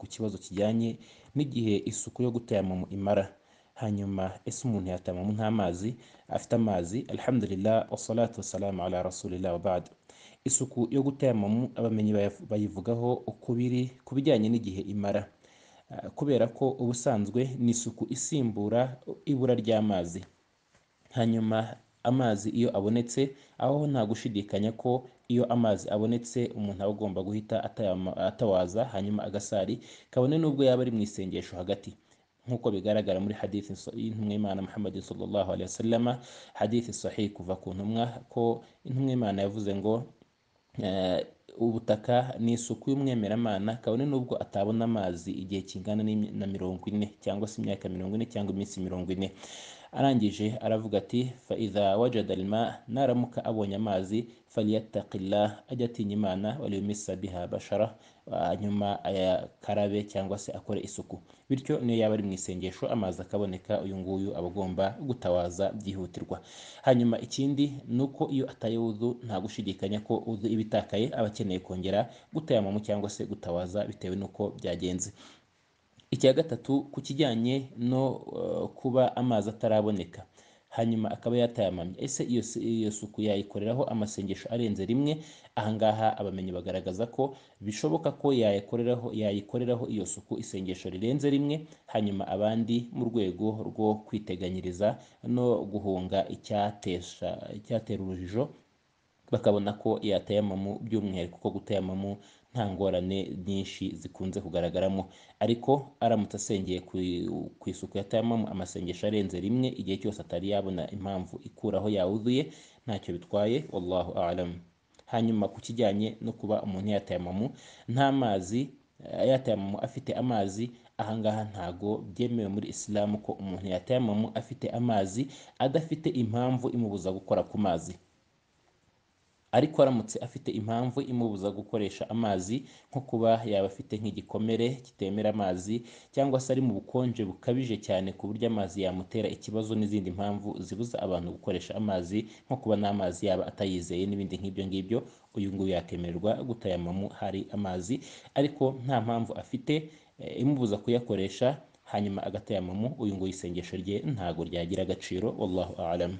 ku kibazo kijyanye n'igihe isuku yo gutayamamu imara hanyuma ese umuntu yatayamamu nta mazi afite amazi alhamdulillah wasalatu wasalamu ala rasulillah wabad isuku yo gutayamamu abamenyi bayivugaho uko biri ku bijyanye n'igihe imara ah, kubera ko ubusanzwe ni isuku isimbura ibura ry'amazi hanyuma amazi iyo abonetse aho nta gushidikanya ko iyo amazi abonetse umuntu aba agomba guhita atawaza hanyuma agasari kabone n'ubwo yaba ari mu isengesho hagati nk'uko bigaragara muri hadithi y'intumwimana muhammad sallallahu alaihi wasallama hadithi sahihi kuva ku ntumwa ko intumwimana yavuze ngo eh, ubutaka ni isuku y'umwemeramana kabone n'ubwo atabona amazi igihe kingana na mirongo ine cyangwa se imyaka mirongo ine cyangwa iminsi mirongo ine arangije aravuga ati faiza iza wajada naramuka abonye amazi falyattaqillah ajya atinya imana waliyumisa biha bashara hanyuma ayakarabe cyangwa se akore isuku bityo niyo yaba ari mu isengesho amazi akaboneka uyu nguyu aba agomba gutawaza byihutirwa hanyuma ikindi ni uko iyo ataye wudu nta gushidikanya ko wudu iba itakaye aba akeneye kongera gutayamamo cyangwa se gutawaza bitewe n'uko byagenze icya gatatu ku kijyanye no eh, kuba amazi ataraboneka hanyuma akaba yatayamamye ese iyo suku yayikoreraho amasengesho arenze rimwe ahangaha abamenyi bagaragaza ko bishoboka ko yayikoreraho yayikoreraho iyo suku isengesho rirenze rimwe hanyuma abandi mu rwego rwo kwiteganyiriza no guhunga icyatesha icyatera urujijo bakabona ko yatayamamu by'umwihariko ko gutayamamu nta ngorane nyinshi zikunze kugaragaramo ariko aramutse asengeye ku isuku yatayamamo amasengesho arenze rimwe igihe cyose atari yabona impamvu ikuraho yawuzuye ntacyo bitwaye wallahu alamu hanyuma ku kijyanye no kuba umuntu yatayamamo nta mazi eh, yatayamamo afite amazi ahangaha ntago byemewe muri isilamu ko umuntu yatayamamo afite amazi adafite impamvu imubuza gukora ku mazi ariko aramutse afite impamvu imubuza gukoresha amazi nko kuba yaba afite nk'igikomere kitemera amazi cyangwa se ari mu bukonje bukabije cyane ku buryo amazi yamutera ikibazo n'izindi mpamvu zibuza abantu gukoresha amazi nko kuba n'amazi yaba atayizeye n'ibindi nk'ibyo ngibyo uyu nguyu yakemererwa gutayamumu hari amazi ariko nta mpamvu afite eh, imubuza kuyakoresha hanyuma agatayamumu uyu nguyu isengesho rye ntago ryagira agaciro wallahu alam.